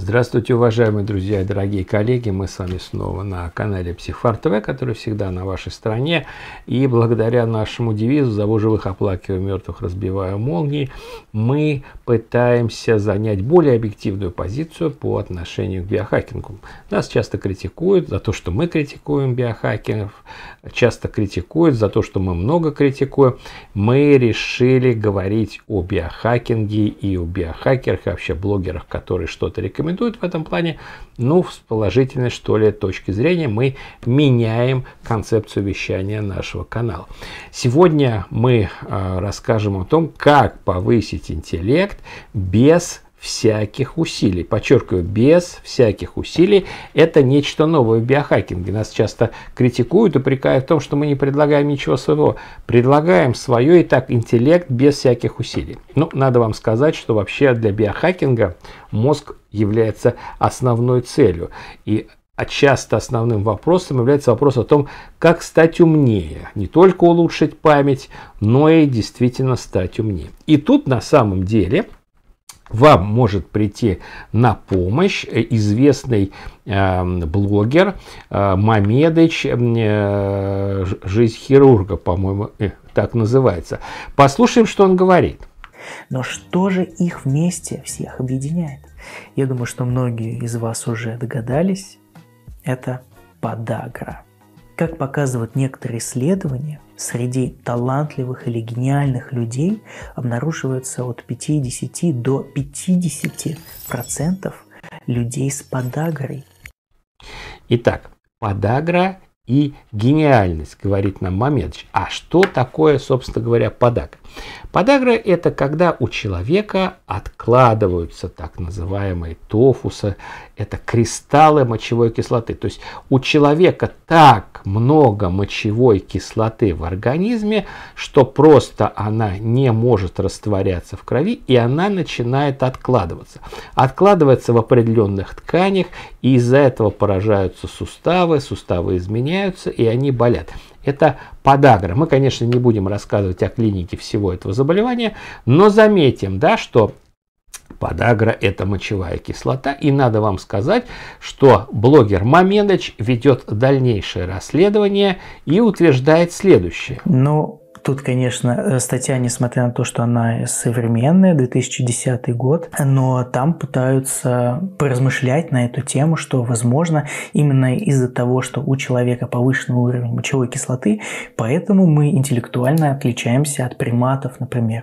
Здравствуйте, уважаемые друзья и дорогие коллеги. Мы с вами снова на канале Психфар ТВ, который всегда на вашей стороне, И благодаря нашему девизу «Зову живых, оплакиваю мертвых, разбиваю молнии», мы пытаемся занять более объективную позицию по отношению к биохакингу. Нас часто критикуют за то, что мы критикуем биохакеров, часто критикуют за то, что мы много критикуем. Мы решили говорить о биохакинге и о биохакерах, и вообще блогерах, которые что-то рекомендуют рекомендуют в этом плане. Ну, с положительной, что ли, точки зрения мы меняем концепцию вещания нашего канала. Сегодня мы э, расскажем о том, как повысить интеллект без всяких усилий. Подчеркиваю, без всяких усилий. Это нечто новое в биохакинге. Нас часто критикуют, упрекая в том, что мы не предлагаем ничего своего. Предлагаем свое и так интеллект без всяких усилий. Ну, надо вам сказать, что вообще для биохакинга мозг является основной целью. И а часто основным вопросом является вопрос о том, как стать умнее. Не только улучшить память, но и действительно стать умнее. И тут на самом деле вам может прийти на помощь э, известный эм, блогер э, Мамедыч, э, «Жизнь хирурга», по-моему, так называется. Послушаем, что он говорит. Но что же их вместе всех объединяет? Я думаю, что многие из вас уже догадались. Это подагра. Как показывают некоторые исследования, среди талантливых или гениальных людей обнаруживается от 50 до 50% людей с подагрой. Итак, подагра и гениальность, говорит нам Мамедович. А что такое, собственно говоря, подагра? Подагра – это когда у человека откладываются так называемые тофусы это кристаллы мочевой кислоты. То есть у человека так много мочевой кислоты в организме, что просто она не может растворяться в крови, и она начинает откладываться. Откладывается в определенных тканях, и из-за этого поражаются суставы, суставы изменяются, и они болят. Это подагра. Мы, конечно, не будем рассказывать о клинике всего этого заболевания, но заметим, да, что Подагра – это мочевая кислота. И надо вам сказать, что блогер Мамедыч ведет дальнейшее расследование и утверждает следующее. Ну, Тут, конечно, э, статья, несмотря на то, что она современная, 2010 год, но там пытаются поразмышлять на эту тему, что, возможно, именно из-за того, что у человека повышенный уровень мочевой кислоты, поэтому мы интеллектуально отличаемся от приматов, например.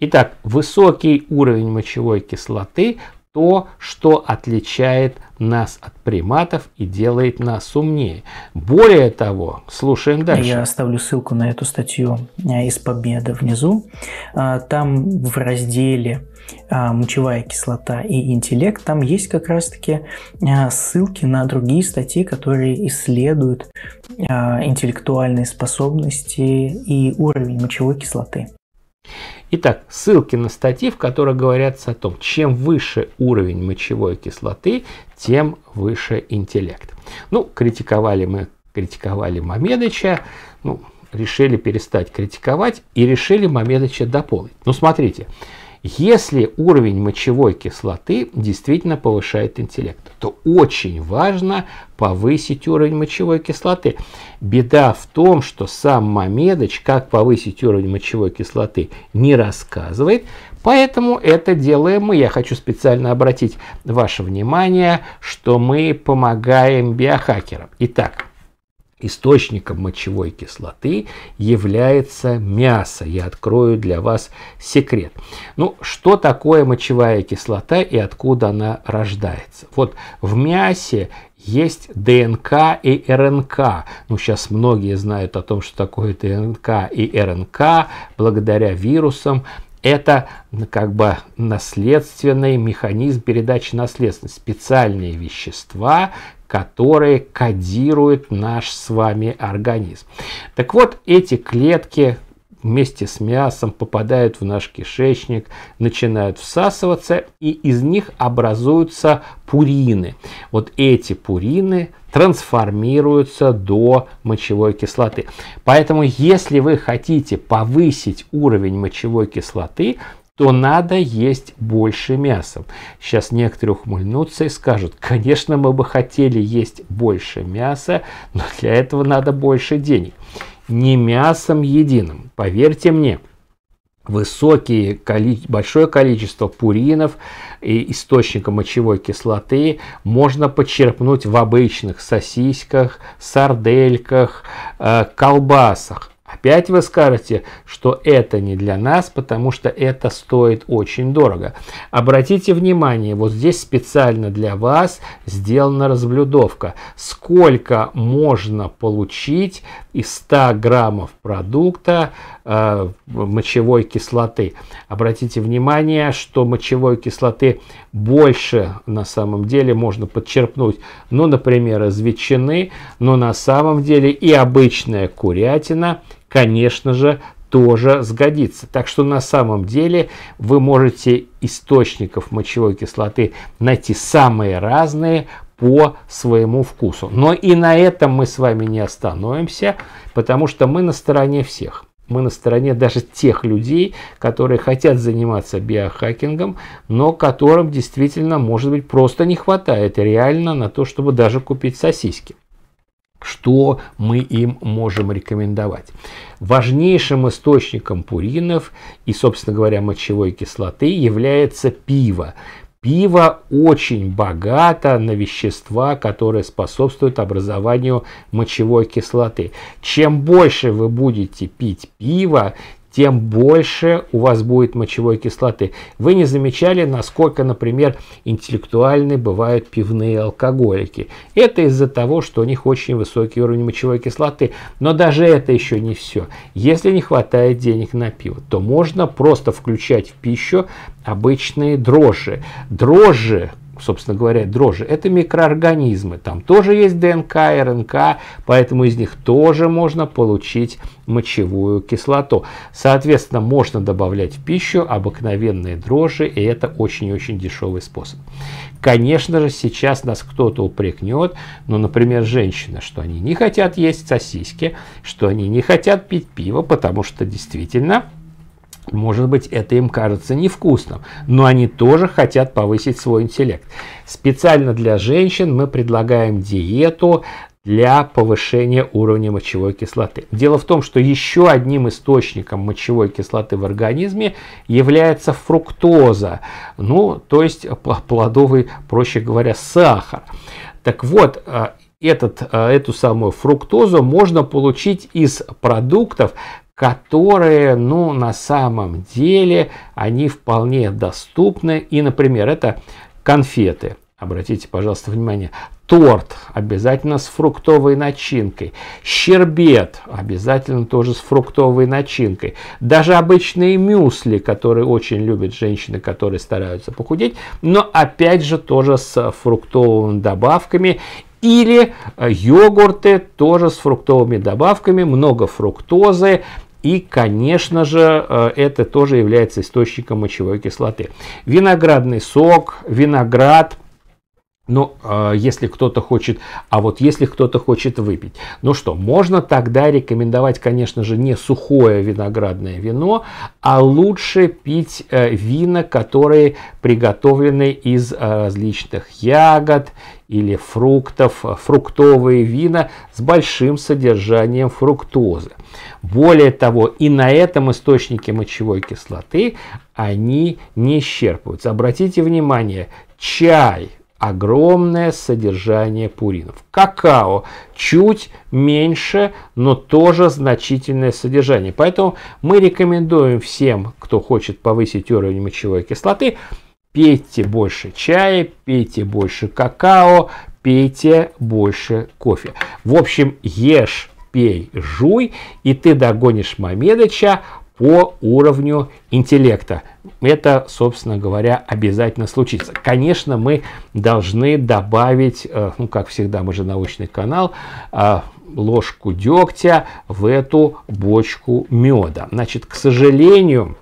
Итак, высокий уровень мочевой кислоты – то, что отличает нас от приматов и делает нас умнее. Более того, слушаем дальше. Я оставлю ссылку на эту статью э, из «Победы» внизу. Э, там в разделе э, мочевая кислота и интеллект, там есть как раз-таки ссылки на другие статьи, которые исследуют интеллектуальные способности и уровень мочевой кислоты. Итак, ссылки на статьи, в которых говорятся о том, чем выше уровень мочевой кислоты, тем выше интеллект. Ну, критиковали мы, критиковали Мамедыча, ну, решили перестать критиковать и решили Мамедыча дополнить. Ну, смотрите, если уровень мочевой кислоты действительно повышает интеллект, то очень важно повысить уровень мочевой кислоты. Беда в том, что сам Мамедыч, как повысить уровень мочевой кислоты, не рассказывает, поэтому это делаем мы. Я хочу специально обратить ваше внимание, что мы помогаем биохакерам. Итак, Источником мочевой кислоты является мясо. Я открою для вас секрет. Ну, что такое мочевая кислота и откуда она рождается? Вот в мясе есть ДНК и РНК. Ну, сейчас многие знают о том, что такое ДНК и РНК. Благодаря вирусам это как бы наследственный механизм передачи наследственности. Специальные вещества, которые кодируют наш с вами организм. Так вот, эти клетки вместе с мясом попадают в наш кишечник, начинают всасываться, и из них образуются пурины. Вот эти пурины трансформируются до мочевой кислоты. Поэтому, если вы хотите повысить уровень мочевой кислоты, то надо есть больше мяса. Сейчас некоторые ухмыльнутся и скажут, конечно, мы бы хотели есть больше мяса, но для этого надо больше денег не мясом единым. Поверьте мне, высокие, большое количество пуринов и источника мочевой кислоты можно почерпнуть в обычных сосисках, сардельках, э, колбасах. Опять вы скажете, что это не для нас, потому что это стоит очень дорого. Обратите внимание, вот здесь специально для вас сделана разблюдовка. Сколько можно получить из 100 граммов продукта э, мочевой кислоты. Обратите внимание, что мочевой кислоты больше на самом деле можно подчерпнуть, ну, например, из ветчины, но на самом деле и обычная курятина – конечно же, тоже сгодится. Так что на самом деле вы можете источников мочевой кислоты найти самые разные по своему вкусу. Но и на этом мы с вами не остановимся, потому что мы на стороне всех. Мы на стороне даже тех людей, которые хотят заниматься биохакингом, но которым действительно, может быть, просто не хватает реально на то, чтобы даже купить сосиски что мы им можем рекомендовать. Важнейшим источником пуринов и, собственно говоря, мочевой кислоты является пиво. Пиво очень богато на вещества, которые способствуют образованию мочевой кислоты. Чем больше вы будете пить пиво, тем больше у вас будет мочевой кислоты. Вы не замечали, насколько, например, интеллектуальны бывают пивные алкоголики. Это из-за того, что у них очень высокий уровень мочевой кислоты. Но даже это еще не все. Если не хватает денег на пиво, то можно просто включать в пищу обычные дрожжи. Дрожжи, собственно говоря, дрожжи, это микроорганизмы. Там тоже есть ДНК, РНК, поэтому из них тоже можно получить мочевую кислоту. Соответственно, можно добавлять в пищу обыкновенные дрожжи, и это очень-очень дешевый способ. Конечно же, сейчас нас кто-то упрекнет, ну, например, женщина, что они не хотят есть сосиски, что они не хотят пить пиво, потому что действительно может быть, это им кажется невкусным, но они тоже хотят повысить свой интеллект. Специально для женщин мы предлагаем диету для повышения уровня мочевой кислоты. Дело в том, что еще одним источником мочевой кислоты в организме является фруктоза, ну, то есть плодовый, проще говоря, сахар. Так вот, э, этот, э, эту самую фруктозу можно получить из продуктов, которые, ну, на самом деле, они вполне доступны. И, например, это конфеты. Обратите, пожалуйста, внимание. Торт обязательно с фруктовой начинкой. Щербет обязательно тоже с фруктовой начинкой. Даже обычные мюсли, которые очень любят женщины, которые стараются похудеть, но опять же тоже с фруктовыми добавками или э, йогурты тоже с фруктовыми добавками, много фруктозы, и, конечно же, э, это тоже является источником мочевой кислоты. Виноградный сок, виноград, ну, э, если кто-то хочет, а вот если кто-то хочет выпить. Ну что, можно тогда рекомендовать, конечно же, не сухое виноградное вино, а лучше пить э, вина, которые приготовлены из э, различных ягод или фруктов, фруктовые вина с большим содержанием фруктозы. Более того, и на этом источнике мочевой кислоты они не исчерпываются. Обратите внимание, чай – огромное содержание пуринов. Какао чуть меньше, но тоже значительное содержание. Поэтому мы рекомендуем всем, кто хочет повысить уровень мочевой кислоты, пейте больше чая, пейте больше какао, пейте больше кофе. В общем, ешь, пей, жуй, и ты догонишь Мамедыча, по уровню интеллекта. Это, собственно говоря, обязательно случится. Конечно, мы должны добавить, э, ну, как всегда, мы же научный канал, э, ложку дегтя в эту бочку меда. Значит, к сожалению,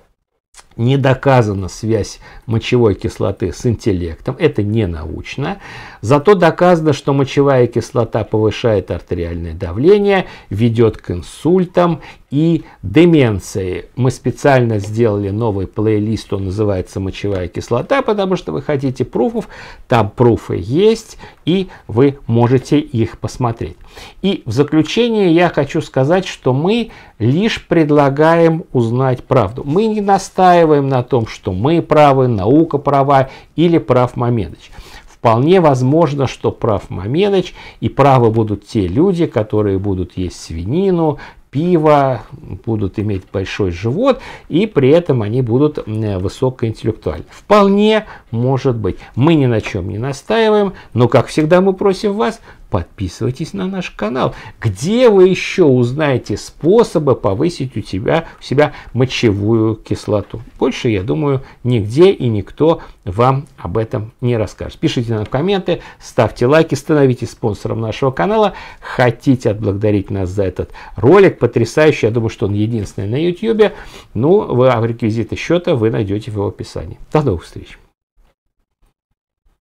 не доказана связь мочевой кислоты с интеллектом, это не научно. Зато доказано, что мочевая кислота повышает артериальное давление, ведет к инсультам и деменции. Мы специально сделали новый плейлист, он называется «Мочевая кислота», потому что вы хотите пруфов, там пруфы есть, и вы можете их посмотреть. И в заключение я хочу сказать, что мы лишь предлагаем узнать правду. Мы не настаиваем на том, что мы правы, наука права или прав Мамедыч. Вполне возможно, что прав Мамедыч и правы будут те люди, которые будут есть свинину, пива, будут иметь большой живот, и при этом они будут высокоинтеллектуальны. Вполне может быть. Мы ни на чем не настаиваем, но, как всегда, мы просим вас подписывайтесь на наш канал, где вы еще узнаете способы повысить у, тебя, у себя мочевую кислоту. Больше, я думаю, нигде и никто вам об этом не расскажет. Пишите нам комменты, ставьте лайки, становитесь спонсором нашего канала. Хотите отблагодарить нас за этот ролик, потрясающий, я думаю, что он единственный на YouTube. Ну, вы реквизиты счета вы найдете в его описании. До новых встреч!